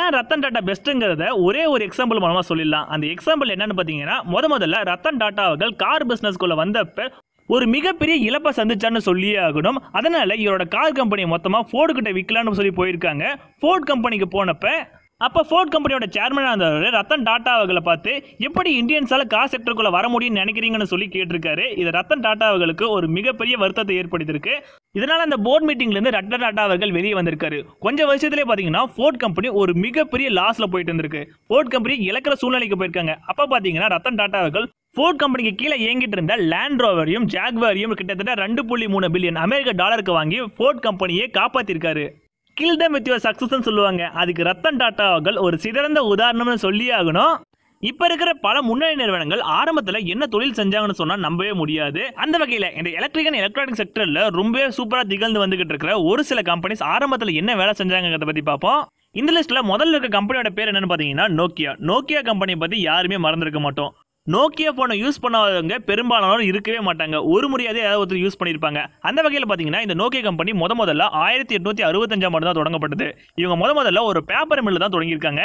ஏன் ரத்தன் டாட்டா பெஸ்ட்டுங்கிறத ஒரே ஒரு எக்ஸாம்பிள் மூலமாக சொல்லிடலாம் அந்த எக்ஸாம்பிள் என்னன்னு பார்த்தீங்கன்னா முத முதல்ல ரத்தன் டாட்டா அவர்கள் கார் பிஸ்னஸ்குள்ளே வந்தப்ப ஒரு மிகப்பெரிய இழப்பை சந்திச்சான்னு சொல்லியே ஆகணும் அதனால் இவரோட கார் கம்பெனியை மொத்தமாக ஃபோர்டு கிட்ட விற்கலான்னு சொல்லி போயிருக்காங்க ஃபோர்ட் கம்பெனிக்கு போனப்போ அப்போ ஃபோர்ட் கம்பெனியோட சேர்மனாக இருந்தவர் ரத்தன் டாட்டா அவர்களை பார்த்து எப்படி இந்தியன்ஸால் காசு செக்டருக்குள்ளே வர முடியும்னு நினைக்கிறீங்கன்னு சொல்லி கேட்டிருக்காரு இது ரத்தன் டாட்டா அவர்களுக்கு ஒரு மிகப்பெரிய வருத்தத்தை ஏற்படுத்திருக்கு இதனால் அந்த போர்ட் மீட்டிங்லேருந்து ரத்தன் டாட்டா அவர்கள் வெளியே வந்திருக்காரு கொஞ்சம் வருஷத்துலேயே பார்த்தீங்கன்னா ஃபோர்ட் கம்பெனி ஒரு மிகப்பெரிய லாஸில் போயிட்டு இருந்திருக்கு ஃபோர்ட் கம்பெனி இழக்கிற சூழ்நிலைக்கு போயிருக்காங்க அப்போ பார்த்தீங்கன்னா ரத்தன் டாட்டா அவர்கள் ஃபோர்ட் கம்பெனிக்கு கீழே இயங்கிட்டு இருந்த லேண்ட் ரோவரையும் ஜாக்வாரியும் கிட்டத்தட்ட ரெண்டு புள்ளி மூணு பில்லியன் அமெரிக்க டாலருக்கு வாங்கி ஃபோர்ட் கம்பெனியை காப்பாற்றிருக்காரு கில் தம் வித் யுவர் சக்ஸஸ்ன்னு சொல்லுவாங்க அதுக்கு ரத்தன் டாட்டாக்கள் ஒரு சிறந்த உதாரணம்னு சொல்லி ஆகணும் இப்போ இருக்கிற பல முன்னணி நிறுவனங்கள் ஆரம்பத்தில் என்ன தொழில் செஞ்சாங்கன்னு சொன்னால் நம்பவே முடியாது அந்த வகையில் இந்த எலக்ட்ரிக் அண்ட் எலக்ட்ரானிக் செக்டரில் ரொம்பவே சூப்பராக திகழ்ந்து வந்துகிட்டு இருக்கிற ஒரு சில கம்பெனிஸ் ஆரம்பத்தில் என்ன வேலை செஞ்சாங்கிறத பற்றி பார்ப்போம் இந்த லிஸ்ட்டில் முதல்ல இருக்க கம்பெனியோட பேர் என்னன்னு பார்த்தீங்கன்னா நோக்கியா நோக்கியா கம்பெனியை பற்றி யாருமே மறந்துருக்க மாட்டோம் நோக்கியா ஃபோனை யூஸ் பண்ணாதவங்க பெரும்பாலானோர் இருக்கவே மாட்டாங்க ஒரு முறையாவது ஏதாவது ஒருத்தர் யூஸ் பண்ணியிருப்பாங்க அந்த வகையில் பார்த்தீங்கன்னா இந்த நோக்கியா கம்பெனி முத முதல்ல ஆயிரத்தி எட்நூற்றி அறுபத்தஞ்சாம் ஆண்டு தான் தொடங்கப்பட்டது இவங்க முத முதல்ல ஒரு பேப்பர் மில்லு தான் தொடங்கியிருக்காங்க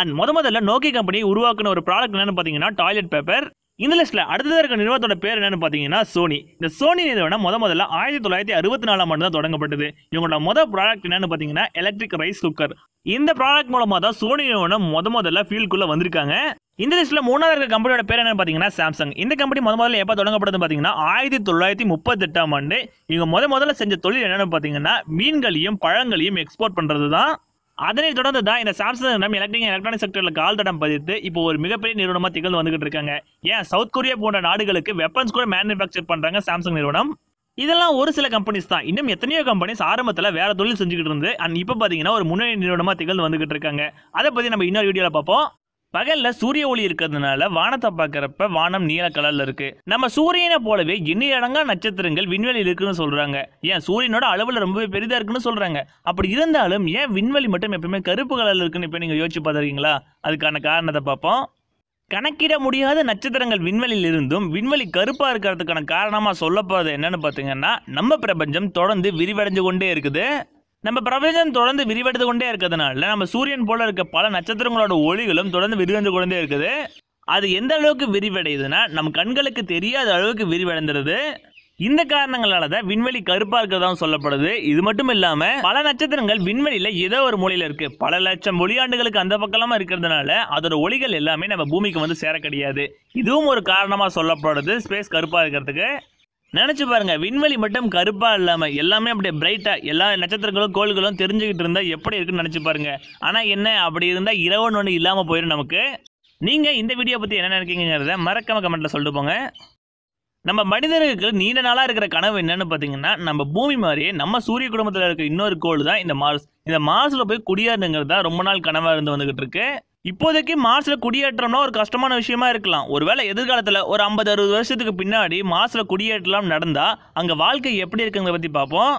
அண்ட் முத முதல்ல நோக்கி கம்பெனி உருவாக்குன ஒரு ப்ராடக்ட் என்னன்னு பார்த்தீங்கன்னா டாய்லெட் பேப்பர் இந்த லிஸ்ட்ல அடுத்ததாக இருக்க நிறுவனத்தோட பேர் என்னன்னு பார்த்தீங்கன்னா சோனி இந்த சோனி நிறுவனம் முத முதல்ல ஆயிரத்தி தொள்ளாயிரத்தி அறுபத்தி நாலாம் ஆண்டு தான் தொடங்கப்பட்டது இவங்களோட முதல் ப்ராடக்ட் என்னன்னு பார்த்தீங்கன்னா எலக்ட்ரிக் ரைஸ் குக்கர் இந்த ப்ராடக்ட் மூலமாக தான் சோனி நிறுவனம் முத முதல்ல ஃபீல்டுக்குள்ள வந்திருக்காங்க இந்த லிஸ்ட்ல மூணாவது இருக்க கம்பெனியோட பேர் என்னன்னு பார்த்தீங்கன்னா சாம்சங் இந்த கம்பெனி முத முதல்ல எப்போ தொடங்கப்பட்டது பார்த்தீங்கன்னா ஆயிரத்தி தொள்ளாயிரத்தி முப்பத்தெட்டாம் ஆண்டு இவங்க முத முதல்ல செஞ்ச தொழில் என்னென்னு பார்த்தீங்கன்னா மீன்களையும் பழங்களையும் எக்ஸ்போர்ட் பண்ணுறது தான் அதனை தொடர்ந்து தான் இந்த சாம்சங் நிறுவனம் எலக்ட்ரிக் எலக்ட்ரானிக் செக்டரில் கால் தடம் பதித்து இப்போ ஒரு மிகப்பெரிய நிறுவனமாக திகழ்ந்து வந்துகிட்டு இருக்காங்க ஏன் சவுத் கொரியா போன்ற நாடுகளுக்கு வெப்பன்ஸ் கூட மேனுஃபேக்சர் பண்ணுறாங்க சாம்சங் நிறுவனம் இதெல்லாம் ஒரு சில கம்பெனிஸ் தான் இன்னும் எத்தனையோ கம்பெனிஸ் ஆரம்பத்தில் வேற தொழில் செஞ்சுக்கிட்டு இருந்து அண்ட் இப்போ பார்த்தீங்கன்னா ஒரு முன்னணி நிறுவனமாக திகழ்ந்து வந்துகிட்டு இருக்காங்க அதை பற்றி நம்ம இன்னொரு வீடியோவில் பார்ப்போம் பகல்ல சூரிய ஒளி இருக்கிறதுனால வானத்தை பார்க்குறப்ப வானம் நீல கலர்ல இருக்கு நம்ம சூரியனை போலவே எண்ணிலடங்கா நட்சத்திரங்கள் விண்வெளியில் இருக்குன்னு சொல்றாங்க ஏன் சூரியனோட அளவில் ரொம்பவே பெரிதா இருக்குன்னு சொல்றாங்க அப்படி இருந்தாலும் ஏன் விண்வெளி மட்டும் எப்பவுமே கருப்பு கலர்ல இருக்குன்னு இப்போ நீங்க யோசிச்சு பார்த்துருக்கீங்களா அதுக்கான காரணத்தை பார்ப்போம் கணக்கிட முடியாத நட்சத்திரங்கள் விண்வெளியில் இருந்தும் விண்வெளி கருப்பாக இருக்கிறதுக்கான காரணமாக சொல்லப்போகிறது என்னென்னு பார்த்தீங்கன்னா நம்ம பிரபஞ்சம் தொடர்ந்து விரிவடைஞ்சு கொண்டே இருக்குது நம்ம பிரபஞ்சம் தொடர்ந்து விரிவடைந்து கொண்டே இருக்கிறதுனால நம்ம சூரியன் போல இருக்க பல நட்சத்திரங்களோட ஒளிகளும் தொடர்ந்து விரிவடைந்து கொண்டே இருக்குது அது எந்த அளவுக்கு விரிவடையுதுன்னா நம் கண்களுக்கு தெரியாத அளவுக்கு விரிவடைந்துருது இந்த காரணங்களால தான் விண்வெளி கருப்பா இருக்கிறதாவும் சொல்லப்படுது இது மட்டும் இல்லாம பல நட்சத்திரங்கள் விண்வெளியில ஏதோ ஒரு மூலையில இருக்கு பல லட்சம் ஒளியாண்டுகளுக்கு அந்த பக்கமா இருக்கிறதுனால அதோட ஒளிகள் எல்லாமே நம்ம பூமிக்கு வந்து சேர கிடையாது இதுவும் ஒரு காரணமா சொல்லப்படுது ஸ்பேஸ் கருப்பா இருக்கிறதுக்கு நினச்சி பாருங்கள் விண்வெளி மட்டும் கருப்பாக இல்லாமல் எல்லாமே அப்படியே பிரைட்டாக எல்லா நட்சத்திரங்களும் கோள்களும் தெரிஞ்சுக்கிட்டு இருந்தால் எப்படி இருக்குன்னு நினச்சி பாருங்கள் ஆனால் என்ன அப்படி இருந்தால் இரவு ஒன்று இல்லாமல் போயிடும் நமக்கு நீங்கள் இந்த வீடியோ பற்றி என்ன நினைக்கிங்கிறத மறக்காம கமெண்ட்டில் சொல்லிட்டு போங்க நம்ம மனிதர்களுக்கு நீண்ட நாளாக இருக்கிற கனவு என்னன்னு பார்த்தீங்கன்னா நம்ம பூமி மாதிரியே நம்ம சூரிய குடும்பத்தில் இருக்கிற இன்னொரு கோள் தான் இந்த மார்ஸ் இந்த மார்ஸில் போய் குடியாருங்கிறது தான் ரொம்ப நாள் கனவாக இருந்து வந்துக்கிட்டு இருக்கு இப்போதைக்கு மாசில் குடியேற்றம்னா ஒரு கஷ்டமான விஷயமா இருக்கலாம் ஒருவேளை எதிர்காலத்தில் ஒரு ஐம்பது அறுபது வருஷத்துக்கு பின்னாடி மாசில் குடியேற்றலாம் நடந்தால் அங்கே வாழ்க்கை எப்படி இருக்குங்கிறத பற்றி பார்ப்போம்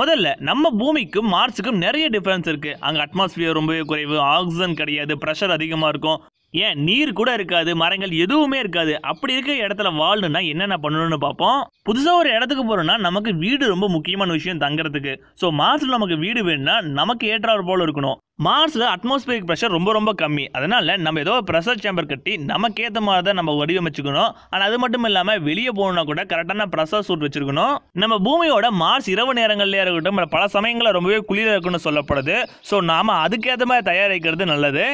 முதல்ல நம்ம பூமிக்கும் மார்ஸுக்கும் நிறைய டிஃப்ரென்ஸ் இருக்குது அங்கே அட்மாஸ்பியர் ரொம்பவே குறைவு ஆக்சிஜன் கிடையாது ப்ரெஷர் அதிகமாக இருக்கும் ஏன் நீர் கூட இருக்காது மரங்கள் எதுவுமே இருக்காது அப்படி இருக்க இடத்துல வாழணும்னா என்னென்ன பண்ணணும்னு பார்ப்போம் புதுசாக ஒரு இடத்துக்கு போகிறோம்னா நமக்கு வீடு ரொம்ப முக்கியமான விஷயம் தங்குறதுக்கு ஸோ மார்ஸில் நமக்கு வீடு வேணும்னா நமக்கு ஏற்றாறு போல் இருக்கணும் மார்ஸில் அட்மாஸ்பியர் ப்ரெஷர் ரொம்ப ரொம்ப கம்மி அதனால் நம்ம ஏதோ ப்ரெஷர் சேம்பர் கட்டி நமக்கு ஏற்ற மாதிரி தான் நம்ம வடிவமைச்சுக்கணும் ஆனால் அது மட்டும் இல்லாமல் வெளியே போகணும்னா கூட கரெக்டான ப்ரெஷர் சூட் வச்சுருக்கணும் நம்ம பூமியோட மார்ஸ் இரவு நேரங்கள்லேயே இருக்கட்டும் பல சமயங்களில் ரொம்பவே குளிராக இருக்குன்னு சொல்லப்படுது ஸோ நாம் அதுக்கேற்ற மாதிரி தயாரிக்கிறது நல்லது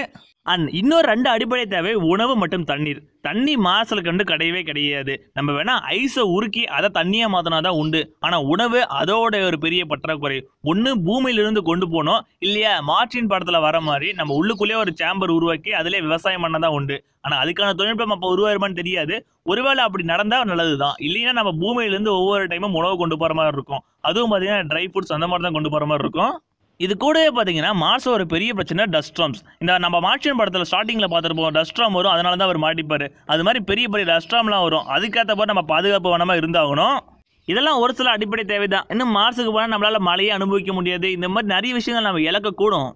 அண்ட் இன்னொரு ரெண்டு அடிப்படை தேவை உணவு மற்றும் தண்ணீர் தண்ணி மாசல் கண்டு கிடையவே கிடையாது நம்ம வேணா ஐஸை உருக்கி அதை தண்ணியா மாற்றினா தான் உண்டு ஆனால் உணவு அதோட ஒரு பெரிய பற்றாக்குறை ஒன்று பூமியிலிருந்து கொண்டு போனோம் இல்லையா மார்டின் படத்தில் வர மாதிரி நம்ம உள்ளுக்குள்ளேயே ஒரு சேம்பர் உருவாக்கி அதுல விவசாயம் பண்ணதான் உண்டு ஆனால் அதுக்கான தொழில்நுட்பம் அப்போ உருவாயிருமான்னு தெரியாது ஒருவேளை அப்படி நடந்தால் நல்லது தான் இல்லைன்னா நம்ம பூமியிலேருந்து ஒவ்வொரு டைமும் உணவு கொண்டு போகிற மாதிரி இருக்கும் அதுவும் பார்த்தீங்கன்னா ட்ரை ஃப்ரூட்ஸ் அந்த மாதிரி தான் கொண்டு போகிற மாதிரி இருக்கும் இது கூடவே பார்த்தீங்கன்னா மார்ஸ் ஒரு பெரிய பிரச்சனை டஸ்ட்ரம்ஸ் இந்த நம்ம மார்ஷியன் படத்தில் ஸ்டார்டிங்கில் பார்த்துருப்போம் டஸ்ட்ரம் வரும் அதனால தான் அவர் மாட்டிப்பார் அது மாதிரி பெரிய பெரிய டஸ்ட்ராம்லாம் வரும் அதுக்கேற்ற போது நம்ம பாதுகாப்பு வனமாக இருந்தாகணும் இதெல்லாம் ஒரு சில அடிப்படை தேவை தான் இன்னும் மார்ஸுக்கு போனால் நம்மளால் மழையை அனுபவிக்க முடியாது இந்த மாதிரி நிறைய விஷயங்கள் நம்ம இழக்கக்கூடும்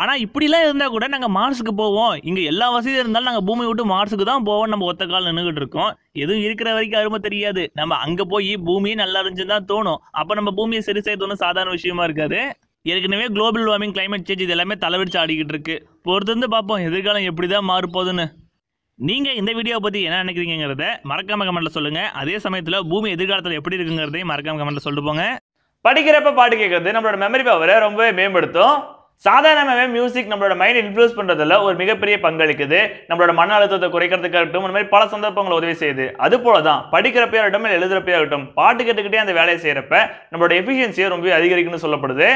ஆனால் இப்படிலாம் இருந்தால் கூட நாங்கள் மார்ஸுக்கு போவோம் இங்கே எல்லா வசதியும் இருந்தாலும் நாங்கள் பூமி விட்டு மார்ஸுக்கு தான் போவோம் நம்ம ஒத்த கால் நின்றுக்கிட்டு இருக்கோம் எதுவும் இருக்கிற வரைக்கும் அருமை தெரியாது நம்ம அங்கே போய் பூமியும் நல்லா இருந்துச்சுன்னு தான் தோணும் அப்போ நம்ம பூமியை சரி செய்யறது ஒன்றும் சாதாரண விஷயமா இருக்காது ஏற்கனவே குளோபல் வார்மிங் கிளைமேட் சேஞ்ச் இது எல்லாமே தலைவரிச்சு ஆடிக்கிட்டு இருக்கு பொறுத்திருந்து பார்ப்போம் எதிர்காலம் எப்படி தான் மாறுபோகுதுன்னு நீங்கள் இந்த வீடியோவை பற்றி என்ன நினைக்கிறீங்கிறத மறக்காம கமெண்ட்டில் சொல்லுங்கள் அதே சமயத்தில் பூமி எதிர்காலத்தில் எப்படி இருக்குங்கிறதையும் மறக்காம கமெண்ட்டில் சொல்லிட்டு போங்க படிக்கிறப்ப பாட்டு கேட்கறது நம்மளோட மெமரி பவரை ரொம்பவே மேம்படுத்தும் சாதாரணமாகவே மியூசிக் நம்மளோட மைண்ட் இன்ஃப்ளூஸ் பண்ணுறதுல ஒரு மிகப்பெரிய பங்களிக்குது நம்மளோட மன அழுத்தத்தை குறைக்கிறதுக்காகட்டும் இந்த மாதிரி பல சந்தர்ப்பங்களை உதவி செய்யுது அது போல தான் இருக்கட்டும் இல்லை எழுதுறப்பையா இருக்கட்டும் பாட்டு கேட்டுக்கிட்டே அந்த வேலையை செய்கிறப்ப நம்மளோட எஃபிஷியன்சியை ரொம்ப அதிகரிக்குன்னு சொல்லப்படுது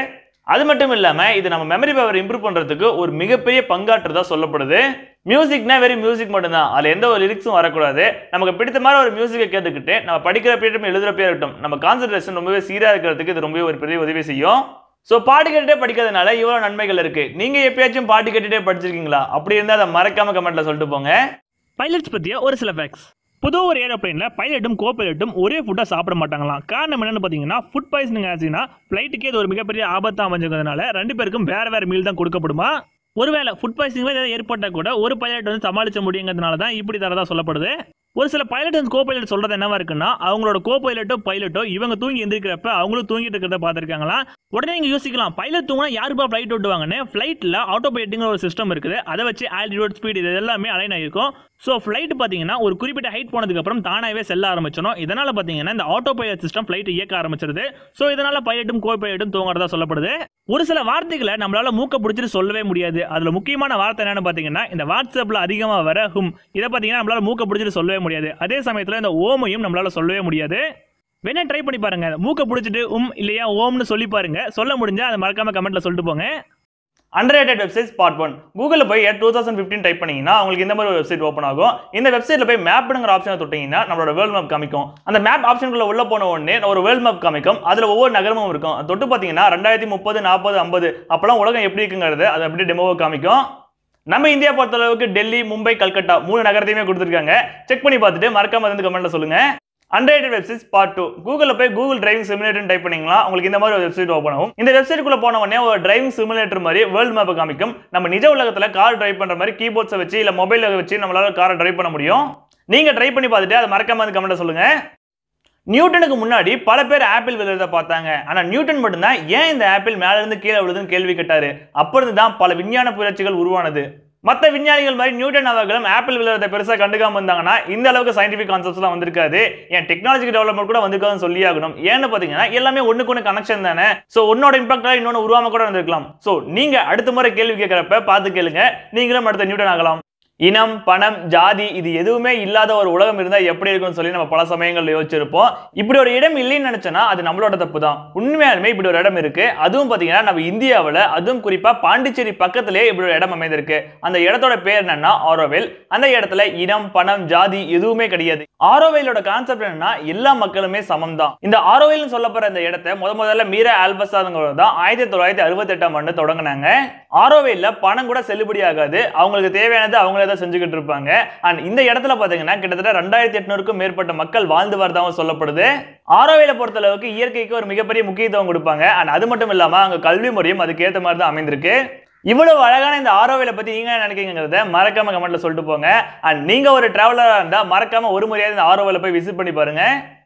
அது மட்டும் இல்லாமல் இது நம்ம மெமரி பவர் இம்ப்ரூவ் பண்ணுறதுக்கு ஒரு மிகப்பெரிய பங்காற்றுதாக சொல்லப்படுது மியூசிக்னா வெறும் மியூசிக் மட்டும்தான் அதில் எந்த ஒரு லிரிக்ஸும் வரக்கூடாது நமக்கு பிடித்த மாதிரி ஒரு மியூசிக்கை கேட்டுக்கிட்டு நம்ம படிக்கிறப்ப இருக்கட்டும் இருக்கட்டும் நம்ம கான்சன்ட்ரேஷன் ரொம்பவே சீராக இருக்கிறதுக்கு இது ரொம்பவே ஒரு பெரிய உதவி செய்யும் ஸோ பாட்டு கேட்டுட்டே படிக்கிறதுனால இவ்வளோ நன்மைகள் இருக்குது நீங்கள் எப்பயாச்சும் பாட்டு கேட்டுகிட்டே படிச்சிருக்கீங்களா அப்படி இருந்தால் அதை மறக்காமல் கமெண்ட்டில் சொல்லிட்டு போங்க பைலட்ஸ் பற்றிய ஒரு சில ஃபேக்ஸ் புது ஒரு ஏரோப்ளைனில் பைலட்டும் கோ பைலட்டும் ஒரே ஃபுட்டாக சாப்பிட மாட்டாங்களாம் காரணம் என்னென்னு பார்த்தீங்கன்னா ஃபுட் பாய்சனிங் ஆச்சுன்னா ஃப்ளைட்டுக்கே இது ஒரு மிகப்பெரிய ஆபத்தாக அமைஞ்சிருக்கிறதுனால ரெண்டு பேருக்கும் வேறு வேறு மீல் தான் கொடுக்கப்படுமா ஒருவேளை ஃபுட் பாய்சனிங் ஏதாவது ஏற்பட்டால் கூட ஒரு பைலட் வந்து சமாளிக்க முடியுங்கிறதுனால தான் இப்படி தரதான் சொல்லப்படுது ஒரு சில பைலட் வந்து கோ பைலட் சொல்கிறது என்னவா இருக்குன்னா அவங்களோட கோ பைலட்டோ பைலட்டோ இவங்க தூங்கி எந்திரிக்கிறப்ப அவங்களும் தூங்கிட்டு இருக்கிறத பார்த்துருக்காங்களா உடனே நீங்கள் யோசிக்கலாம் பைலட் தூங்கினா யாருப்பா ஃப்ளைட் விட்டுவாங்கன்னு ஃப்ளைட்டில் ஆட்டோ பைலட்டிங்கிற ஒரு சிஸ்டம் இருக்குது அதை வச்சு ஆல்டிடியூட் ஸ்பீட் இது எல்லாமே அலைன் ஆகிருக்கும் ஸோ ஃப்ளைட் பார்த்தீங்கன்னா ஒரு குறிப்பிட்ட ஹைட் போனதுக்கப்புறம் தானாகவே செல்ல ஆரம்பிச்சிடும் இதனால் பார்த்தீங்கன்னா இந்த ஆட்டோ பைலட் சிஸ்டம் ஃப்ளைட் இயக்க ஆரம்பிச்சிருது ஸோ இதனால் பைலட்டும் கோ பைலட்டும் தூங்குறதா சொல்லப்படுது ஒரு சில வார்த்தைகளை நம்மளால் மூக்க பிடிச்சிட்டு சொல்லவே முடியாது அதில் முக்கியமான வார்த்தை என்னென்னு பார்த்தீங்கன்னா இந்த வாட்ஸ்அப்பில் அதிகமாக வர ஹும் இதை பார்த்தீங்கன்னா நம்மளால் மூக்க பிடிச்சிட்டு சொல்லவே முடியாது அதே சமயத்தில் இந்த ஓமையும் நம்மளால் சொல்லவே முடியாது வேணா ட்ரை பண்ணி பாருங்க மூக்க பிடிச்சிட்டு உம் இல்லையா ஓம்னு சொல்லி பாருங்க சொல்ல முடிஞ்சா அதை மறக்காம கமெண்ட்ல சொல்லிட்டு போங்க அண்டர்ரேட்டட் வெப்சைட்ஸ் பார்ட் ஒன் கூகுளில் போய் டூ தௌசண்ட் ஃபிஃப்டின் டைப் பண்ணிங்கன்னா உங்களுக்கு இந்த மாதிரி வெப்சைட் ஓப்பன் ஆகும் இந்த வெப்சைட்டில் போய் மேப்புங்கிற ஆப்ஷனை தொட்டிங்கன்னா நம்மளோட வேர்ல்ட் மேப் காமிக்கும் அந்த மேப் ஆப்ஷனுக்குள்ள உள்ள போன உடனே ஒரு வேர்ல்ட் மேப் காமிக்கும் அதில் ஒவ்வொரு நகரமும் இருக்கும் தொட்டு பார்த்தீங்கன்னா ரெண்டாயிரத்தி முப்பது நாற்பது ஐம்பது அப்போலாம் உலகம் எப்படி இருக்குங்கிறது அதை அப்படியே டெமோவை காமிக்கும் நம்ம இந்தியா பொறுத்தளவுக்கு டெல்லி மும்பை கல்கட்டா மூணு நகரத்தையுமே கொடுத்துருக்காங்க செக் பண்ணி பார்த்துட்டு மறக்காம இருந்து கமெண்ட்டில் சொல்லுங்கள் அண்ட்ராய்டு வெப்சைட்ஸ் பார்ட் டூ கூகுளில் போய் கூகுள் டிரைவிங் சிமுலேட்டர் டைப் பண்ணிங்களா உங்களுக்கு இந்த மாதிரி ஒரு வெப்சைட் ஓப்பன் ஆகும் இந்த வெப்சைட்டுக்குள்ள போன உடனே ஒரு டிரைவிங் சிமுலேட்டர் மாதிரி வேர்ல்டு மேப் காமிக்கும் நம்ம நிஜ உலகத்தில் கார் டிரைவ் பண்ணுற மாதிரி கீபோர்ட்ஸை வச்சு இல்லை மொபைல் வச்சு நம்மளால காரை டிரைவ் பண்ண முடியும் நீங்கள் ட்ரை பண்ணி பார்த்துட்டு அதை மறக்காம அந்த கமெண்ட் சொல்லுங்கள் நியூட்டனுக்கு முன்னாடி பல பேர் ஆப்பிள் விழுறதை பார்த்தாங்க ஆனால் நியூட்டன் மட்டும்தான் ஏன் இந்த ஆப்பிள் மேலேருந்து கீழே விழுதுன்னு கேள்வி கேட்டார் அப்போ இருந்து தான் பல விஞ்ஞான புரட்சிகள் உருவானது மற்ற விஞ்ஞானிகள் மாதிரி நியூட்டன் அவர்களும் ஆப்பிள் விழுறத பெருசாக கண்டுக்காம இருந்தாங்கன்னா இந்த அளவுக்கு சயின்டிஃபிக் கான்செப்ட்ஸ்லாம் வந்திருக்காது ஏன் டெக்னாலஜி டெவலப்மெண்ட் கூட வந்திருக்காதுன்னு சொல்லி ஆகணும் ஏன்னு பார்த்தீங்கன்னா எல்லாமே ஒன்றுக்கு ஒன்று கனெக்ஷன் தானே ஸோ உன்னோட இம்பாக்டாக இன்னொன்று உருவாம கூட இருந்திருக்கலாம் ஸோ நீங்கள் அடுத்த முறை கேள்வி கேட்குறப்ப பார்த்து கேளுங்க நீங்களும் அடுத்த நியூட்டன் ஆகலாம் இனம் பணம் ஜாதி இது எதுவுமே இல்லாத ஒரு உலகம் இருந்தால் எப்படி இருக்கும்னு சொல்லி நம்ம பல சமயங்கள்ல யோசிச்சிருப்போம் இப்படி ஒரு இடம் இல்லைன்னு நினச்சோன்னா அது நம்மளோட தப்பு தான் உண்மையாலுமே இப்படி ஒரு இடம் இருக்கு அதுவும் பார்த்தீங்கன்னா நம்ம இந்தியாவில் அதுவும் குறிப்பாக பாண்டிச்சேரி பக்கத்திலே இப்படி ஒரு இடம் அமைந்திருக்கு அந்த இடத்தோட பேர் என்னன்னா ஆரோவேல் அந்த இடத்துல இனம் பணம் ஜாதி எதுவுமே கிடையாது ஆரோவேலோட கான்செப்ட் என்னன்னா எல்லா மக்களுமே சமம் தான் இந்த ஆரோவேல்னு சொல்லப்படுற இந்த இடத்த முத முதல்ல மீரா ஆல்பஸாதுங்கிறது தான் ஆயிரத்தி தொள்ளாயிரத்தி அறுபத்தெட்டாம் ஆண்டு தொடங்கினாங்க ஆரோவேல பணம் கூட செல்லுபடி ஆகாது அவங்களுக்கு தேவையானது அவங்கள தான் செஞ்சுக்கிட்டு இருப்பாங்க அண்ட் இந்த இடத்துல பார்த்தீங்கன்னா கிட்டத்தட்ட ரெண்டாயிரத்தி எட்நூறுக்கும் மேற்பட்ட மக்கள் வாழ்ந்து வரதாகவும் சொல்லப்படுது ஆரோவியில் அளவுக்கு இயற்கைக்கு ஒரு மிகப்பெரிய முக்கியத்துவம் கொடுப்பாங்க அண்ட் அது மட்டும் இல்லாமல் அங்கே கல்வி முறையும் அதுக்கேற்ற மாதிரி தான் அமைந்திருக்கு இவ்வளவு அழகான இந்த ஆரோவில பத்தி நீங்க என்ன நினைக்கிறீங்கிறத மறக்காம கமெண்ட்ல சொல்லிட்டு போங்க அண்ட் நீங்க ஒரு டிராவலரா இருந்தா மறக்காம ஒரு முறையாவது இந்த ஆரோவில போய் விசிட் பண்ணி பாருங்க